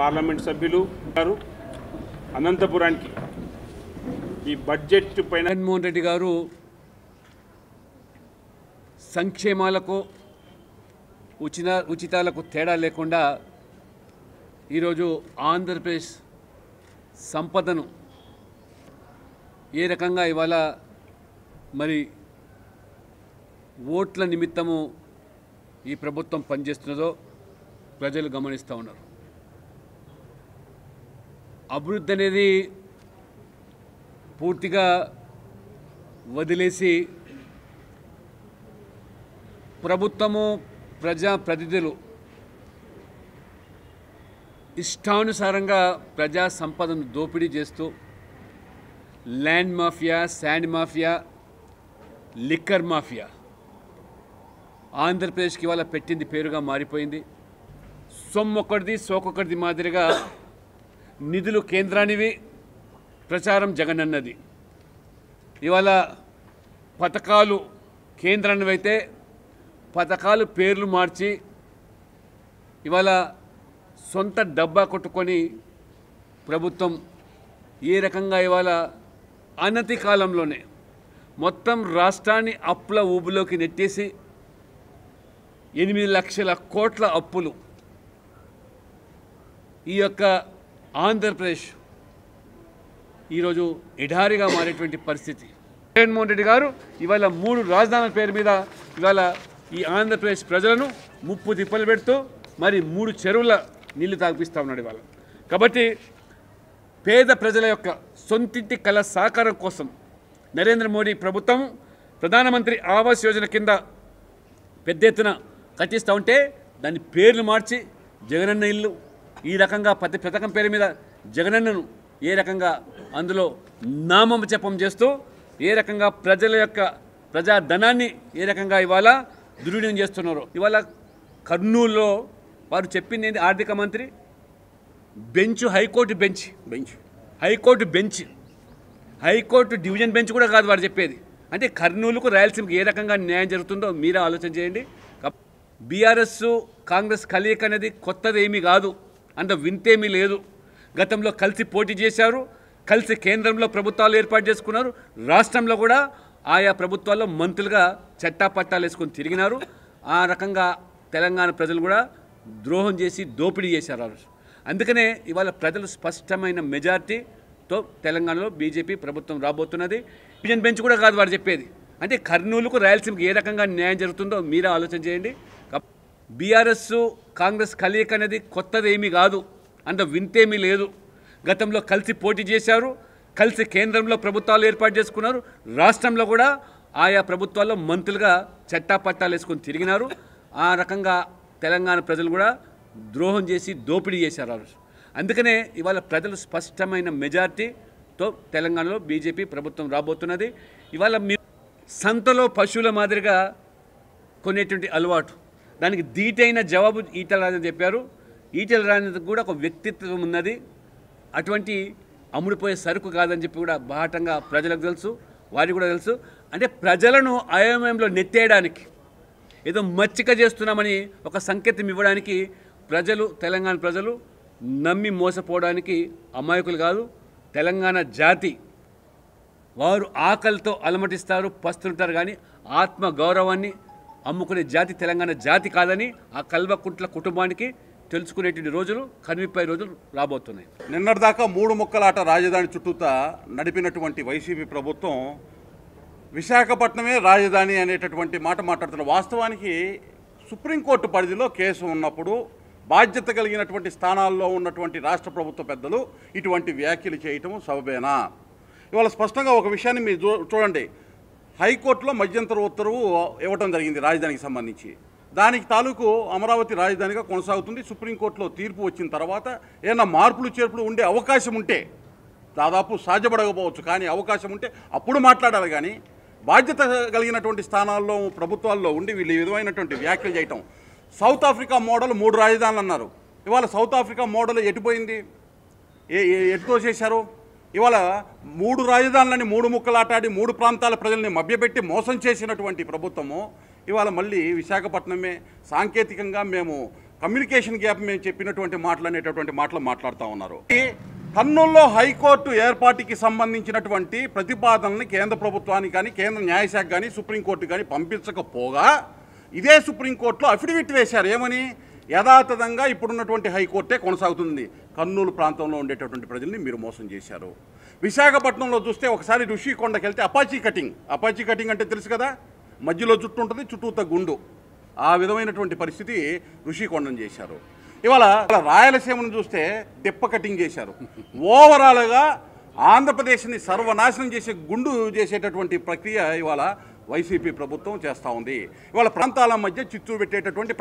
parliament సభ్యులు గారు అనంతపురానికి ఈ బడ్జెట్ పైన జగన్మోహన్ రెడ్డి గారు సంక్షేమాలకు ఉచిత ఉచితాలకు తేడా లేకుండా ఈరోజు ఆంధ్రప్రదేశ్ సంపదను ఏ రకంగా ఇవాళ మరి ఓట్ల నిమిత్తము ఈ ప్రభుత్వం పనిచేస్తున్నదో ప్రజలు గమనిస్తూ ఉన్నారు అభివృద్ధి అనేది పూర్తిగా వదిలేసి ప్రభుత్వము ప్రజాప్రతినిధులు ఇష్టానుసారంగా ప్రజా సంపదను దోపిడీ చేస్తూ land mafia sand mafia liquor mafia ఆంధ్రప్రదేశ్కి ఇవాళ పెట్టింది పేరుగా మారిపోయింది సొమ్మొక్కడిది సోకొక్కడిది మాదిరిగా నిధులు కేంద్రానివి ప్రచారం జగన్ అన్నది ఇవాళ పథకాలు కేంద్రానివైతే పథకాలు పేర్లు మార్చి ఇవాళ సొంత డబ్బా కొట్టుకొని ప్రభుత్వం ఏ రకంగా ఇవాళ అనతి కాలంలోనే మొత్తం రాష్ట్రాన్ని అప్పుల ఊబులోకి నెట్టేసి ఎనిమిది లక్షల కోట్ల అప్పులు ఈ యొక్క ఆంధ్రప్రదేశ్ ఈరోజు ఎడారిగా మారేటువంటి పరిస్థితి జగన్మోహన్ రెడ్డి గారు ఇవాళ మూడు రాజధానుల పేరు మీద ఇవాళ ఈ ఆంధ్రప్రదేశ్ ప్రజలను ముప్పు తిప్పలు పెడుతూ మరి మూడు చెరువుల నీళ్లు తాగిపిస్తూ ఉన్నాడు ఇవాళ కాబట్టి పేద ప్రజల యొక్క సొంతింటి కళ సాకారం కోసం నరేంద్ర మోడీ ప్రభుత్వం ప్రధానమంత్రి ఆవాస్ యోజన కింద పెద్ద ఎత్తున కట్టిస్తూ ఉంటే దాని పేర్లు మార్చి జగనన్న ఇల్లు ఈ రకంగా ప్రతి పథకం పేరు మీద జగనన్నను ఏ రకంగా అందులో నామం చెప్పం చేస్తూ ఏ రకంగా ప్రజల యొక్క ప్రజాధనాన్ని ఏ రకంగా ఇవాళ దుర్వినియోగం చేస్తున్నారు ఇవాళ కర్నూలులో వారు చెప్పింది ఏంటి ఆర్థిక మంత్రి bench high court bench bench high court bench high court division bench కూడా కాదు వారు చెప్పేది అంటే కర్నూలుకు రాయలసీమకి ఏ రకంగా న్యాయం జరుగుతుందో మీరే ఆలోచన చేయండి బీఆర్ఎస్ కాంగ్రెస్ కలియక అనేది కొత్తది ఏమీ కాదు అంత వింతేమీ లేదు గతంలో కలిసి పోటీ చేశారు కలిసి కేంద్రంలో ప్రభుత్వాలు ఏర్పాటు చేసుకున్నారు రాష్ట్రంలో కూడా ఆయా ప్రభుత్వాల్లో మంత్రులుగా చట్టాపట్టాలు వేసుకొని తిరిగినారు ఆ రకంగా తెలంగాణ ప్రజలు కూడా ద్రోహం చేసి దోపిడీ చేశారు అందుకనే ఇవాళ ప్రజలు స్పష్టమైన మెజార్టీతో తెలంగాణలో బీజేపీ ప్రభుత్వం రాబోతున్నది పిజన్ బెంచ్ కూడా కాదు వారు చెప్పేది అంటే కర్నూలుకు రాయలసీమకు ఏ రకంగా న్యాయం జరుగుతుందో మీరే ఆలోచన చేయండి బీఆర్ఎస్ కాంగ్రెస్ కలయిక అనేది కొత్తదేమీ కాదు అంత వింతేమీ లేదు గతంలో కలిసి పోటీ చేశారు కలిసి కేంద్రంలో ప్రభుత్వాలు ఏర్పాటు చేసుకున్నారు రాష్ట్రంలో కూడా ఆయా ప్రభుత్వాల్లో మంత్రులుగా చట్టాపట్టాలు వేసుకొని తిరిగినారు ఆ రకంగా తెలంగాణ ప్రజలు కూడా ద్రోహం చేసి దోపిడీ చేశారు అందుకనే ఇవాళ ప్రజలు స్పష్టమైన మెజార్టీతో తెలంగాణలో బీజేపీ ప్రభుత్వం రాబోతున్నది ఇవాళ మీ సంతలో పశువుల మాదిరిగా కొనేటువంటి అలవాటు దానికి ధీటైన జవాబు ఈటల రాజన్ చెప్పారు ఈటల రాజనకు కూడా ఒక వ్యక్తిత్వం ఉన్నది అటువంటి అమ్ముడిపోయే సరుకు కాదని చెప్పి కూడా బాహటంగా ప్రజలకు తెలుసు వారికి కూడా తెలుసు అంటే ప్రజలను అయోమయంలో నెత్తేయడానికి ఏదో మచ్చిక చేస్తున్నామని ఒక సంకేతం ఇవ్వడానికి ప్రజలు తెలంగాణ ప్రజలు నమ్మి మోసపోవడానికి అమాయకులు కాదు తెలంగాణ జాతి వారు ఆకలితో అలమటిస్తారు పస్తుంటారు కానీ ఆత్మ గౌరవాన్ని అమ్ముకునే జాతి తెలంగాణ జాతి కాదని ఆ కల్వకుంట్ల కుటుంబానికి తెలుసుకునేటువంటి రోజులు కనివిపోయే రోజులు రాబోతున్నాయి నిన్నటిదాకా మూడు ముక్కలాట రాజధాని చుట్టూతా నడిపినటువంటి వైసీపీ ప్రభుత్వం విశాఖపట్నమే రాజధాని అనేటటువంటి మాట మాట్లాడుతున్న వాస్తవానికి సుప్రీంకోర్టు పరిధిలో కేసు ఉన్నప్పుడు బాధ్యత కలిగినటువంటి స్థానాల్లో ఉన్నటువంటి రాష్ట్ర ప్రభుత్వ పెద్దలు ఇటువంటి వ్యాఖ్యలు చేయటం సబబేనా ఇవాళ స్పష్టంగా ఒక విషయాన్ని మీరు చూడండి హైకోర్టులో మధ్యంతర ఉత్తర్వు ఇవ్వటం జరిగింది రాజధానికి సంబంధించి దానికి తాలూకు అమరావతి రాజధానిగా కొనసాగుతుంది సుప్రీంకోర్టులో తీర్పు వచ్చిన తర్వాత ఏమైనా మార్పులు చేర్పులు ఉండే అవకాశం ఉంటే దాదాపు సాధ్యపడకపోవచ్చు కానీ అవకాశం ఉంటే అప్పుడు మాట్లాడాలి కానీ బాధ్యత కలిగినటువంటి స్థానాల్లో ప్రభుత్వాల్లో ఉండి వీళ్ళు ఈ విధమైనటువంటి వ్యాఖ్యలు చేయటం సౌత్ ఆఫ్రికా మోడల్ మూడు రాజధానులు అన్నారు ఇవాళ సౌత్ ఆఫ్రికా మోడల్ ఎటుపోయింది ఏ చేశారు ఇవాళ మూడు రాజధానులని మూడు ముక్కలాటాడి మూడు ప్రాంతాల ప్రజల్ని మభ్యపెట్టి మోసం చేసినటువంటి ప్రభుత్వము ఇవాళ మళ్ళీ విశాఖపట్నమే సాంకేతికంగా మేము కమ్యూనికేషన్ గ్యాప్ మేము చెప్పినటువంటి మాటలు అనేటటువంటి మాటలు మాట్లాడుతూ ఉన్నారు కర్నూల్లో హైకోర్టు ఏర్పాటుకి సంబంధించినటువంటి ప్రతిపాదనని కేంద్ర ప్రభుత్వానికి కానీ కేంద్ర న్యాయశాఖ కానీ సుప్రీంకోర్టు కానీ పంపించకపోగా ఇదే సుప్రీంకోర్టులో అఫిడవిట్ వేశారు ఏమని యథాతథంగా ఇప్పుడున్నటువంటి హైకోర్టే కొనసాగుతుంది కర్నూలు ప్రాంతంలో ఉండేటటువంటి ప్రజల్ని మీరు మోసం చేశారు విశాఖపట్నంలో చూస్తే ఒకసారి ఋషికొండకి వెళ్తే అపాచీ కటింగ్ అపాచీ కటింగ్ అంటే తెలుసు కదా మధ్యలో జుట్టు ఉంటుంది చుట్టూత గుండు ఆ విధమైనటువంటి పరిస్థితి ఋషికొండం చేశారు ఇవాళ రాయలసీమను చూస్తే దెప్ప కటింగ్ చేశారు ఓవరాల్గా ఆంధ్రప్రదేశ్ని సర్వనాశనం చేసే గుండు చేసేటటువంటి ప్రక్రియ ఇవాళ వైసీపీ ప్రభుత్వం చేస్తూ ఉంది ఇవాళ ప్రాంతాల మధ్య చిత్తు పెట్టేటటువంటి